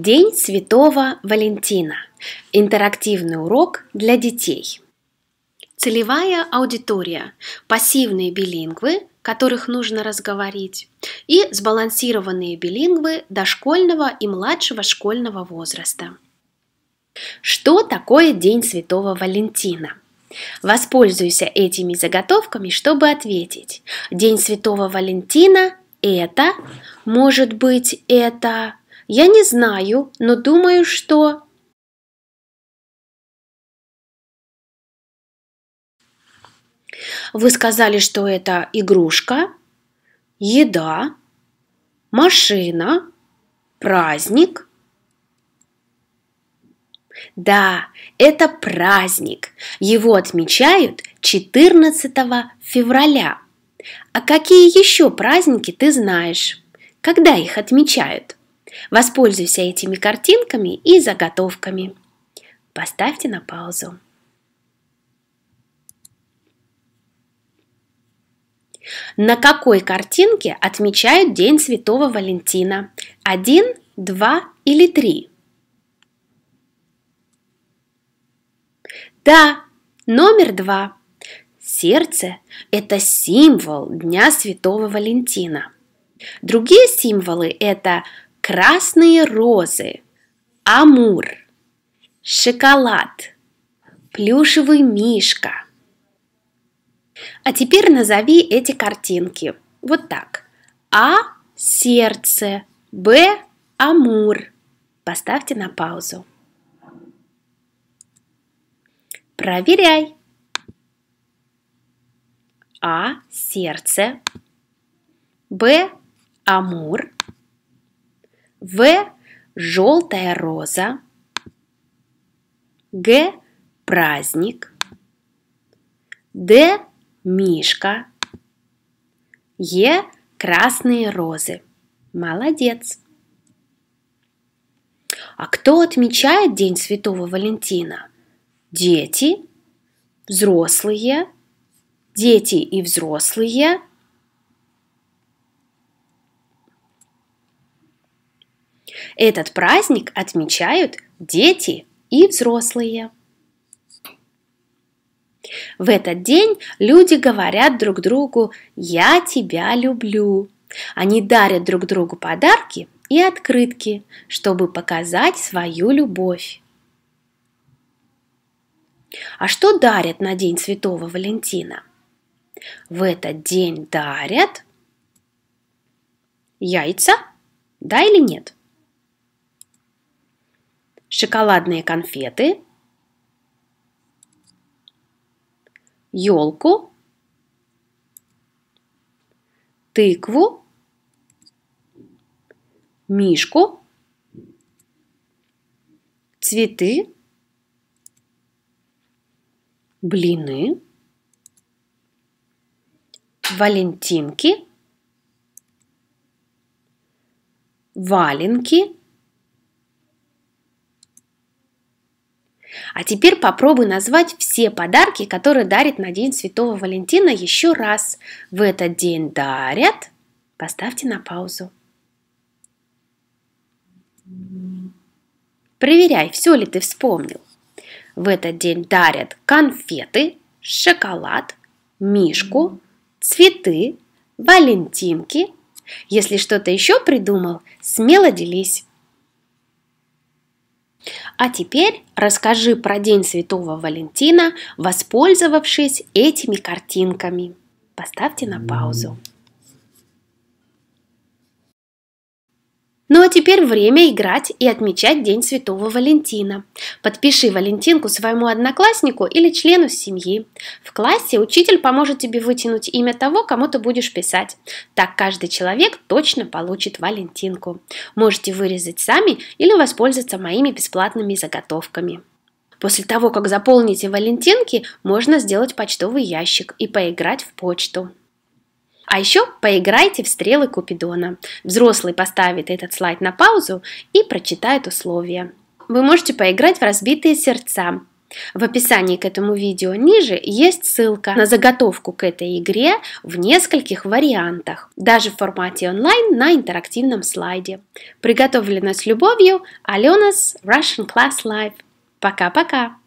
День Святого Валентина. Интерактивный урок для детей. Целевая аудитория, пассивные билингвы, которых нужно разговорить, и сбалансированные билингвы дошкольного и младшего школьного возраста. Что такое День Святого Валентина? Воспользуйся этими заготовками, чтобы ответить. День Святого Валентина – это, может быть, это я не знаю, но думаю, что... Вы сказали, что это игрушка, еда, машина, праздник – да, это праздник. Его отмечают 14 февраля. А какие еще праздники ты знаешь? Когда их отмечают? Воспользуйся этими картинками и заготовками. Поставьте на паузу. На какой картинке отмечают День Святого Валентина? Один, два или три? Да, номер два. Сердце – это символ Дня Святого Валентина. Другие символы – это красные розы, амур, шоколад, плюшевый мишка. А теперь назови эти картинки. Вот так. А – сердце, Б – амур. Поставьте на паузу. Проверяй. А – сердце, Б – амур – в. Желтая роза. Г. Праздник. Д. Мишка. Е. Красные розы. Молодец! А кто отмечает День Святого Валентина? Дети, взрослые, дети и взрослые, Этот праздник отмечают дети и взрослые. В этот день люди говорят друг другу «Я тебя люблю». Они дарят друг другу подарки и открытки, чтобы показать свою любовь. А что дарят на День Святого Валентина? В этот день дарят яйца, да или нет? шоколадные конфеты, елку, тыкву, мишку, цветы, блины, валентинки, валенки, А теперь попробуй назвать все подарки, которые дарит на День Святого Валентина еще раз. В этот день дарят. Поставьте на паузу. Проверяй, все ли ты вспомнил. В этот день дарят конфеты, шоколад, мишку, цветы, валентинки. Если что-то еще придумал, смело делись. А теперь расскажи про День Святого Валентина, воспользовавшись этими картинками. Поставьте на паузу. Ну а теперь время играть и отмечать День Святого Валентина. Подпиши Валентинку своему однокласснику или члену семьи. В классе учитель поможет тебе вытянуть имя того, кому ты будешь писать. Так каждый человек точно получит Валентинку. Можете вырезать сами или воспользоваться моими бесплатными заготовками. После того, как заполните Валентинки, можно сделать почтовый ящик и поиграть в почту. А еще поиграйте в стрелы Купидона. Взрослый поставит этот слайд на паузу и прочитает условия. Вы можете поиграть в разбитые сердца. В описании к этому видео ниже есть ссылка на заготовку к этой игре в нескольких вариантах, даже в формате онлайн на интерактивном слайде. Приготовлено с любовью Алена с Russian Class Live. Пока-пока!